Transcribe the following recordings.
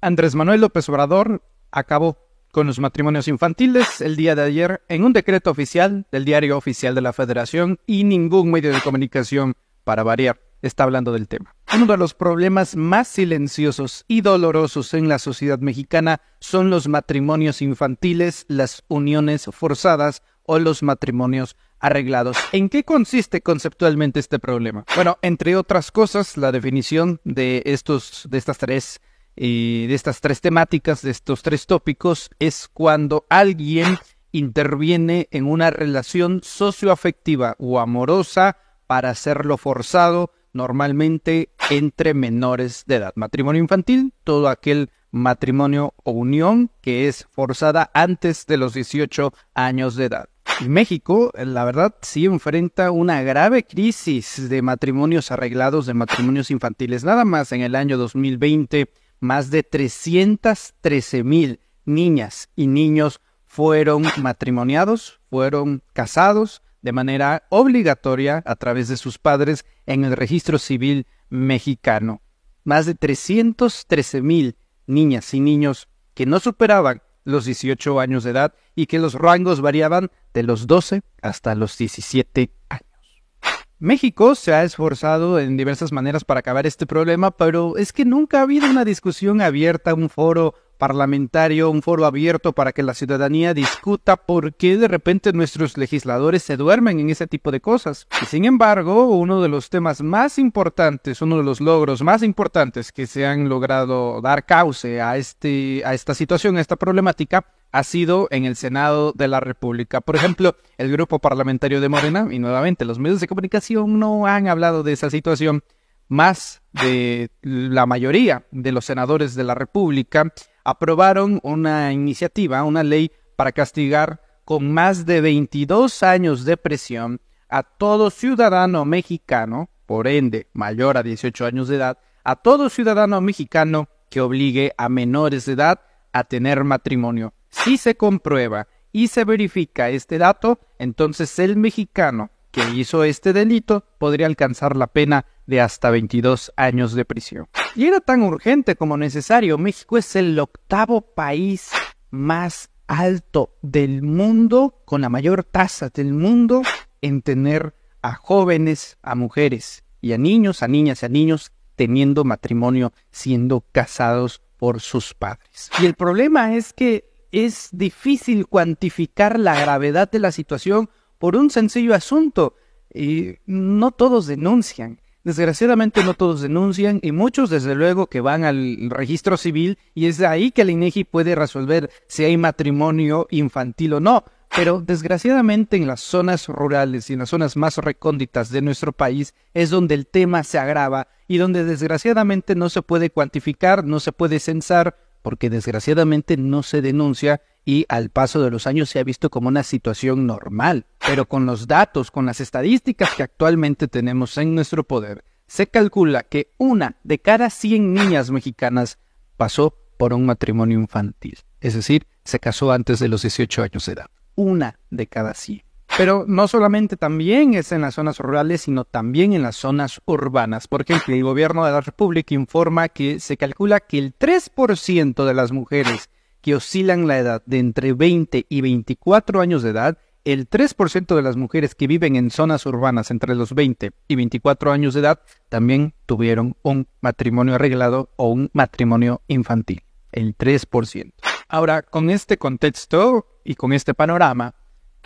Andrés Manuel López Obrador acabó con los matrimonios infantiles el día de ayer en un decreto oficial del Diario Oficial de la Federación y ningún medio de comunicación, para variar, está hablando del tema. Uno de los problemas más silenciosos y dolorosos en la sociedad mexicana son los matrimonios infantiles, las uniones forzadas o los matrimonios arreglados. ¿En qué consiste conceptualmente este problema? Bueno, entre otras cosas, la definición de estos de estas tres de estas tres temáticas, de estos tres tópicos, es cuando alguien interviene en una relación socioafectiva o amorosa para hacerlo forzado, normalmente entre menores de edad. Matrimonio infantil, todo aquel matrimonio o unión que es forzada antes de los 18 años de edad. México, la verdad, sí enfrenta una grave crisis de matrimonios arreglados, de matrimonios infantiles. Nada más en el año 2020 más de 313 mil niñas y niños fueron matrimoniados, fueron casados de manera obligatoria a través de sus padres en el registro civil mexicano. Más de 313 mil niñas y niños que no superaban los 18 años de edad y que los rangos variaban de los 12 hasta los 17 años. México se ha esforzado en diversas maneras para acabar este problema, pero es que nunca ha habido una discusión abierta, un foro parlamentario, un foro abierto para que la ciudadanía discuta por qué de repente nuestros legisladores se duermen en ese tipo de cosas. Y sin embargo, uno de los temas más importantes, uno de los logros más importantes que se han logrado dar cauce a, este, a esta situación, a esta problemática, ha sido en el Senado de la República. Por ejemplo, el grupo parlamentario de Morena, y nuevamente los medios de comunicación no han hablado de esa situación, más de la mayoría de los senadores de la República aprobaron una iniciativa, una ley para castigar con más de 22 años de presión a todo ciudadano mexicano, por ende mayor a 18 años de edad, a todo ciudadano mexicano que obligue a menores de edad a tener matrimonio. Si se comprueba y se verifica este dato, entonces el mexicano que hizo este delito podría alcanzar la pena de hasta 22 años de prisión. Y era tan urgente como necesario. México es el octavo país más alto del mundo, con la mayor tasa del mundo, en tener a jóvenes, a mujeres y a niños, a niñas y a niños teniendo matrimonio, siendo casados por sus padres. Y el problema es que es difícil cuantificar la gravedad de la situación por un sencillo asunto. Y no todos denuncian. Desgraciadamente no todos denuncian y muchos desde luego que van al registro civil y es ahí que el INEGI e puede resolver si hay matrimonio infantil o no. Pero desgraciadamente en las zonas rurales y en las zonas más recónditas de nuestro país es donde el tema se agrava y donde desgraciadamente no se puede cuantificar, no se puede censar, porque desgraciadamente no se denuncia y al paso de los años se ha visto como una situación normal. Pero con los datos, con las estadísticas que actualmente tenemos en nuestro poder, se calcula que una de cada 100 niñas mexicanas pasó por un matrimonio infantil, es decir, se casó antes de los 18 años de edad. Una de cada 100. Pero no solamente también es en las zonas rurales, sino también en las zonas urbanas. Porque el gobierno de la República informa que se calcula que el 3% de las mujeres que oscilan la edad de entre 20 y 24 años de edad, el 3% de las mujeres que viven en zonas urbanas entre los 20 y 24 años de edad también tuvieron un matrimonio arreglado o un matrimonio infantil. El 3%. Ahora, con este contexto y con este panorama,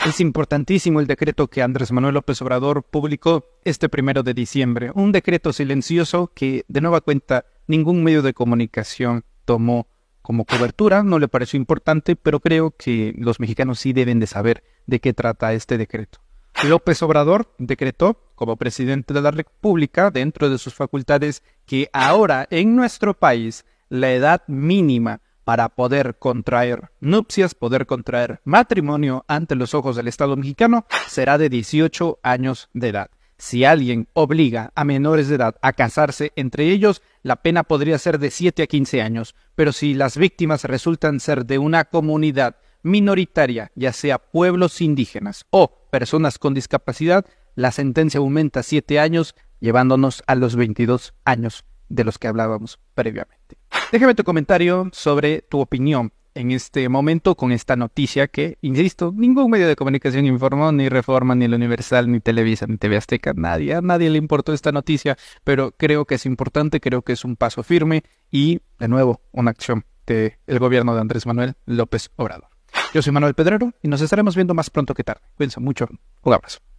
es importantísimo el decreto que Andrés Manuel López Obrador publicó este primero de diciembre, un decreto silencioso que de nueva cuenta ningún medio de comunicación tomó como cobertura, no le pareció importante, pero creo que los mexicanos sí deben de saber de qué trata este decreto. López Obrador decretó como presidente de la República, dentro de sus facultades, que ahora en nuestro país la edad mínima para poder contraer nupcias, poder contraer matrimonio ante los ojos del Estado mexicano, será de 18 años de edad. Si alguien obliga a menores de edad a casarse entre ellos, la pena podría ser de 7 a 15 años, pero si las víctimas resultan ser de una comunidad minoritaria, ya sea pueblos indígenas o personas con discapacidad, la sentencia aumenta 7 años, llevándonos a los 22 años de los que hablábamos previamente. Déjame tu comentario sobre tu opinión en este momento con esta noticia que, insisto, ningún medio de comunicación informó, ni Reforma, ni El Universal, ni Televisa, ni TV Azteca, nadie, a nadie le importó esta noticia, pero creo que es importante, creo que es un paso firme y, de nuevo, una acción del gobierno de Andrés Manuel López Obrador. Yo soy Manuel Pedrero y nos estaremos viendo más pronto que tarde. Cuídense mucho. Un abrazo.